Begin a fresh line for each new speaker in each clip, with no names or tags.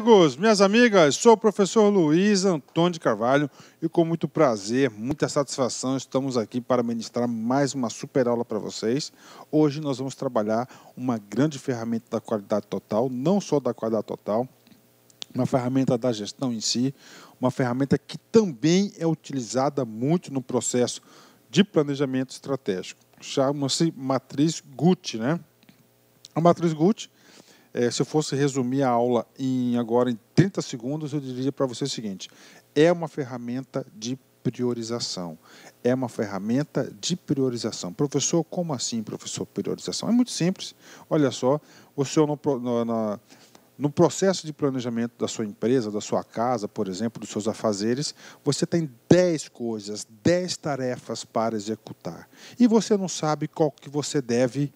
amigos, minhas amigas, sou o professor Luiz Antônio de Carvalho e com muito prazer, muita satisfação, estamos aqui para ministrar mais uma super aula para vocês. Hoje nós vamos trabalhar uma grande ferramenta da qualidade total, não só da qualidade total, uma ferramenta da gestão em si, uma ferramenta que também é utilizada muito no processo de planejamento estratégico. Chama-se matriz GUT, né? A matriz GUT é, se eu fosse resumir a aula em agora em 30 segundos, eu diria para você o seguinte: é uma ferramenta de priorização. É uma ferramenta de priorização. Professor, como assim, professor, priorização? É muito simples. Olha só, o senhor no, no, na, no processo de planejamento da sua empresa, da sua casa, por exemplo, dos seus afazeres, você tem 10 coisas, 10 tarefas para executar. E você não sabe qual que você deve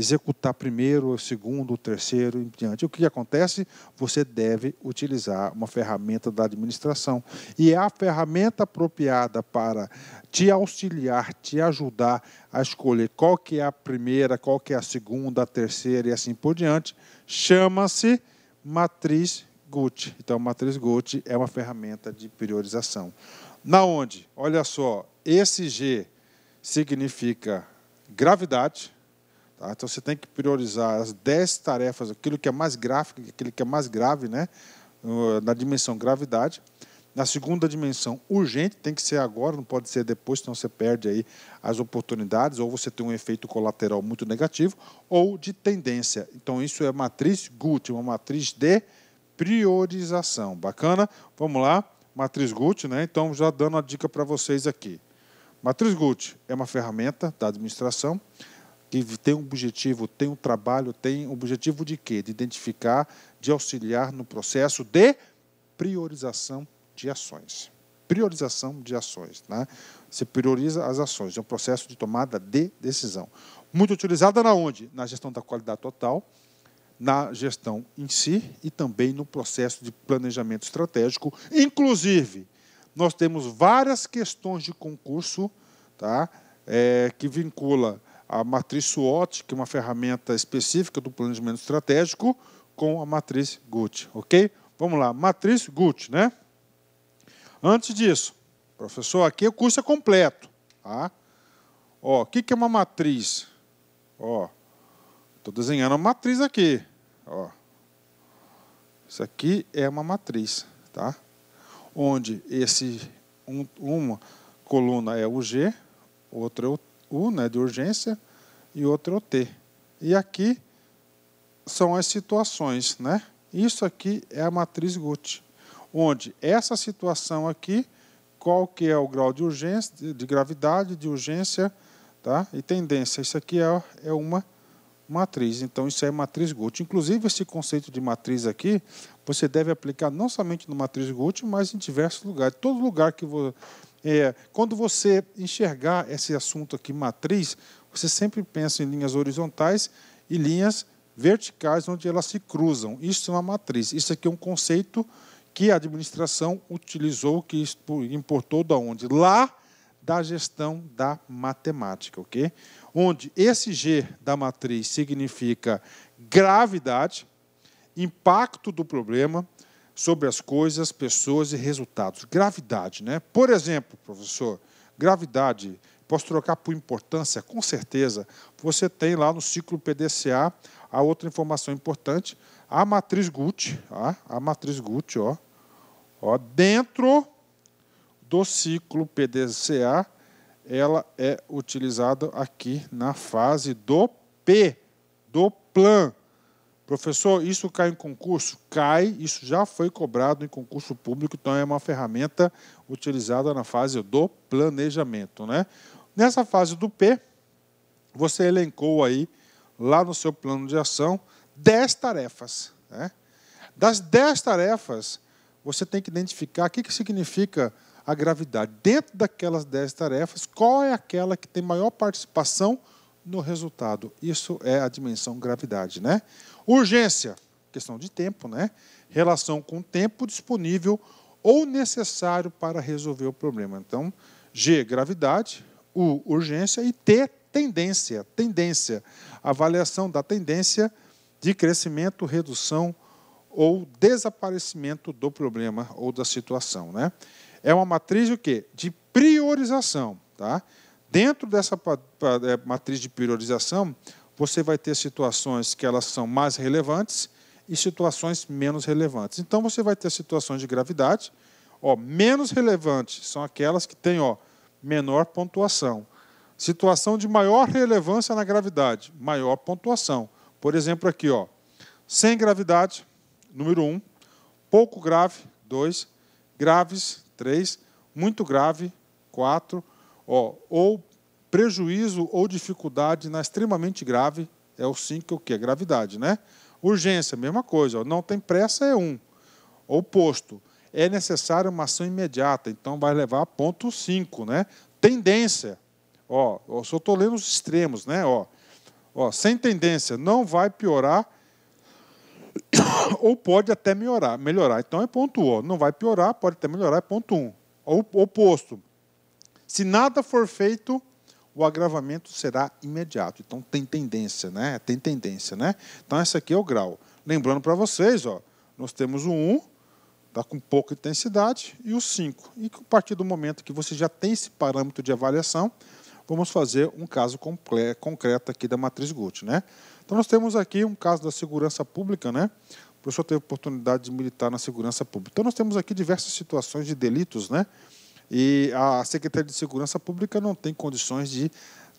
executar primeiro, o segundo, o terceiro e diante. O que acontece? Você deve utilizar uma ferramenta da administração. E é a ferramenta apropriada para te auxiliar, te ajudar a escolher qual que é a primeira, qual que é a segunda, a terceira e assim por diante, chama-se matriz GUT. Então, matriz GUT é uma ferramenta de priorização. Na onde? Olha só, esse G significa gravidade, Tá? Então você tem que priorizar as 10 tarefas, aquilo que é mais gráfico, aquilo que é mais grave, né? na dimensão gravidade. Na segunda dimensão, urgente, tem que ser agora, não pode ser depois, senão você perde aí as oportunidades, ou você tem um efeito colateral muito negativo, ou de tendência. Então, isso é matriz GUT, uma matriz de priorização. Bacana? Vamos lá, matriz GUT, né? Então, já dando a dica para vocês aqui. Matriz GUT é uma ferramenta da administração que tem um objetivo, tem um trabalho, tem um objetivo de quê? De identificar, de auxiliar no processo de priorização de ações. Priorização de ações. Né? Você prioriza as ações, é um processo de tomada de decisão. Muito utilizada na onde? Na gestão da qualidade total, na gestão em si e também no processo de planejamento estratégico. Inclusive, nós temos várias questões de concurso tá? É, que vincula a matriz SWOT, que é uma ferramenta específica do planejamento estratégico, com a matriz GUT, ok? Vamos lá, matriz GUT, né? Antes disso, professor, aqui o curso é completo, tá? Ó, o que, que é uma matriz? Ó, estou desenhando uma matriz aqui, ó. Isso aqui é uma matriz, tá? Onde esse um, uma coluna é o G, outra é o U, né, de urgência, e outro T. E aqui são as situações, né? Isso aqui é a matriz GUT, onde essa situação aqui, qual que é o grau de urgência, de gravidade, de urgência, tá? E tendência. Isso aqui é, é uma matriz. Então isso é matriz GUT. Inclusive esse conceito de matriz aqui, você deve aplicar não somente no matriz GUT, mas em diversos lugares. Todo lugar que você é, quando você enxergar esse assunto aqui, matriz, você sempre pensa em linhas horizontais e linhas verticais onde elas se cruzam. Isso é uma matriz. Isso aqui é um conceito que a administração utilizou, que importou da onde? Lá da gestão da matemática, ok? Onde esse G da matriz significa gravidade, impacto do problema, sobre as coisas, pessoas e resultados. Gravidade, né? Por exemplo, professor, gravidade, posso trocar por importância? Com certeza. Você tem lá no ciclo PDCA a outra informação importante, a matriz GUT, a, a matriz GUT, ó, ó, dentro do ciclo PDCA, ela é utilizada aqui na fase do P, do plan. Professor, isso cai em concurso? Cai, isso já foi cobrado em concurso público, então é uma ferramenta utilizada na fase do planejamento. Né? Nessa fase do P, você elencou aí, lá no seu plano de ação, 10 tarefas. Né? Das 10 tarefas, você tem que identificar o que, que significa a gravidade. Dentro daquelas 10 tarefas, qual é aquela que tem maior participação? no resultado. Isso é a dimensão gravidade, né? Urgência, questão de tempo, né? Relação com tempo disponível ou necessário para resolver o problema. Então, G, gravidade, U, urgência e T, tendência, tendência, avaliação da tendência de crescimento, redução ou desaparecimento do problema ou da situação, né? É uma matriz o quê? De priorização, tá? Dentro dessa é, matriz de priorização, você vai ter situações que elas são mais relevantes e situações menos relevantes. Então você vai ter situações de gravidade, ó, menos relevantes são aquelas que têm ó, menor pontuação. Situação de maior relevância na gravidade, maior pontuação. Por exemplo, aqui, ó, sem gravidade, número 1, um, pouco grave, 2, graves, 3, muito grave, 4, Ó, ou prejuízo ou dificuldade na extremamente grave é o 5, o que? É gravidade, né? Urgência, mesma coisa. Ó, não tem pressa, é Um. Oposto. É necessária uma ação imediata, então vai levar a ponto 5, né? Tendência. Ó, ó só estou lendo os extremos, né? Ó, ó, sem tendência, não vai piorar ou pode até melhorar. melhorar. Então é ponto 1. Não vai piorar, pode até melhorar, é ponto 1. Um. Oposto se nada for feito, o agravamento será imediato. Então tem tendência, né? Tem tendência, né? Então esse aqui é o grau. Lembrando para vocês, ó, nós temos o 1, tá com pouca intensidade, e o 5. E a partir do momento que você já tem esse parâmetro de avaliação, vamos fazer um caso concreto aqui da matriz GUT, né? Então nós temos aqui um caso da segurança pública, né? O professor teve oportunidade de militar na segurança pública. Então nós temos aqui diversas situações de delitos, né? E a Secretaria de Segurança Pública não tem condições de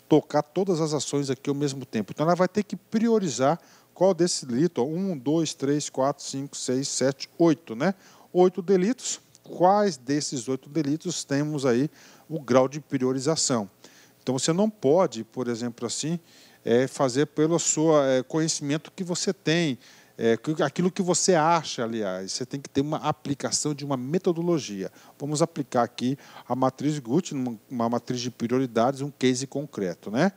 tocar todas as ações aqui ao mesmo tempo. Então, ela vai ter que priorizar qual desse delito, 1, 2, 3, 4, 5, 6, 7, 8, né? Oito delitos. Quais desses oito delitos temos aí o grau de priorização? Então, você não pode, por exemplo, assim, é, fazer pelo seu é, conhecimento que você tem, é, aquilo que você acha, aliás. Ah, você tem que ter uma aplicação de uma metodologia. Vamos aplicar aqui a matriz GUT, uma matriz de prioridades, um case concreto, né?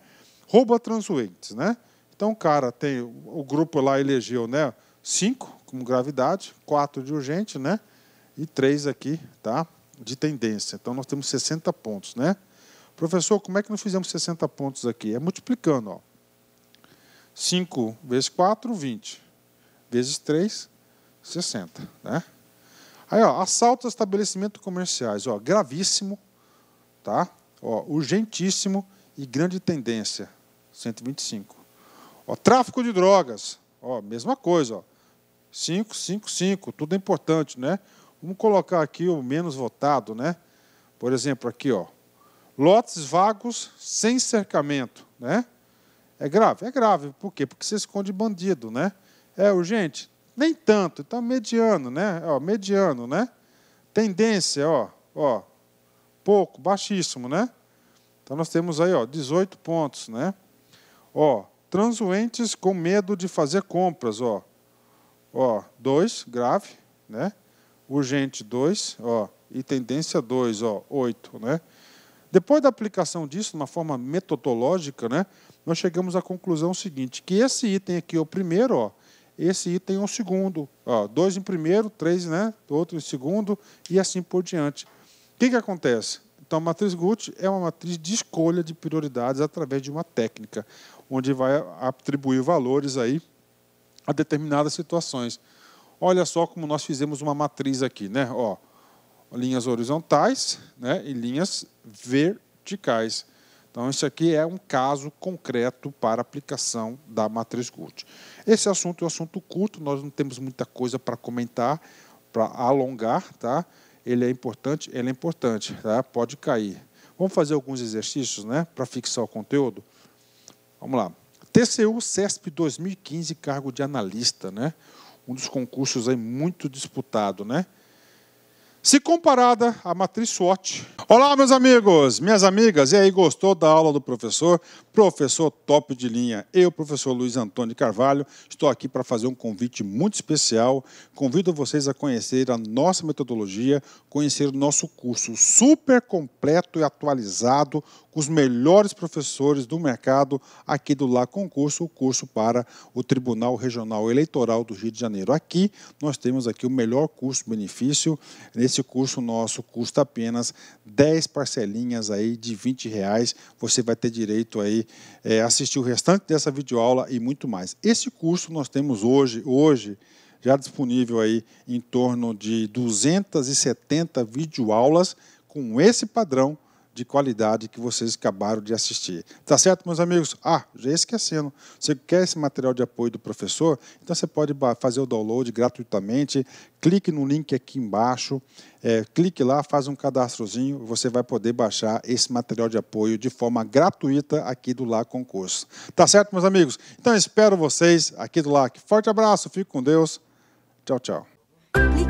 Roubo transuentes, né? Então, o cara tem o grupo lá elegeu, né? Cinco como gravidade, quatro de urgente, né? E três aqui, tá? De tendência. Então, nós temos 60 pontos, né? Professor, como é que nós fizemos 60 pontos aqui? É multiplicando, ó. 5 vezes 4, 20 vezes 3, 60. Né? Aí, ó, assalto a estabelecimentos comerciais, ó, gravíssimo, tá? Ó, urgentíssimo e grande tendência, 125. Ó, tráfico de drogas, ó, mesma coisa, ó. 5, 5, 5, tudo é importante, né? Vamos colocar aqui o menos votado, né? Por exemplo, aqui, ó, lotes vagos sem cercamento, né? É grave, é grave. Por quê? Porque você esconde bandido, né? É urgente? Nem tanto, então mediano, né? Ó, mediano, né? Tendência, ó, ó, pouco, baixíssimo, né? Então nós temos aí, ó, 18 pontos, né? Ó, transuentes com medo de fazer compras, ó. Ó, 2, grave, né? Urgente 2, ó, e tendência 2, ó, 8, né? Depois da aplicação disso, de uma forma metodológica, né, nós chegamos à conclusão seguinte, que esse item aqui, o primeiro, ó, esse item é um segundo. Ó, dois em primeiro, três, né? Outro em segundo e assim por diante. O que, que acontece? Então, a matriz GUT é uma matriz de escolha de prioridades através de uma técnica, onde vai atribuir valores aí a determinadas situações. Olha só como nós fizemos uma matriz aqui, né? Ó, linhas horizontais né? e linhas verticais. Então, isso aqui é um caso concreto para aplicação da matriz Gurt. Esse assunto é um assunto curto, nós não temos muita coisa para comentar, para alongar, tá? Ele é importante, ele é importante, tá? Pode cair. Vamos fazer alguns exercícios, né, para fixar o conteúdo. Vamos lá. TCU CESP 2015, cargo de analista, né? Um dos concursos aí muito disputado, né? se comparada à matriz SWOT. Olá, meus amigos, minhas amigas, e aí, gostou da aula do professor? Professor top de linha, eu, professor Luiz Antônio Carvalho, estou aqui para fazer um convite muito especial. Convido vocês a conhecer a nossa metodologia, conhecer o nosso curso super completo e atualizado com os melhores professores do mercado aqui do Lá Concurso, o curso para o Tribunal Regional Eleitoral do Rio de Janeiro. Aqui nós temos aqui o melhor curso-benefício nesse esse curso nosso custa apenas 10 parcelinhas aí de 20 reais. Você vai ter direito aí é, assistir o restante dessa videoaula e muito mais. Esse curso nós temos hoje, hoje já disponível aí em torno de 270 videoaulas com esse padrão de qualidade que vocês acabaram de assistir. Tá certo, meus amigos? Ah, já esquecendo. Você quer esse material de apoio do professor? Então você pode fazer o download gratuitamente. Clique no link aqui embaixo. É, clique lá, faz um cadastrozinho. Você vai poder baixar esse material de apoio de forma gratuita aqui do Lá Concurso. Tá certo, meus amigos? Então espero vocês aqui do LAC. Forte abraço, fique com Deus. Tchau, tchau. Clique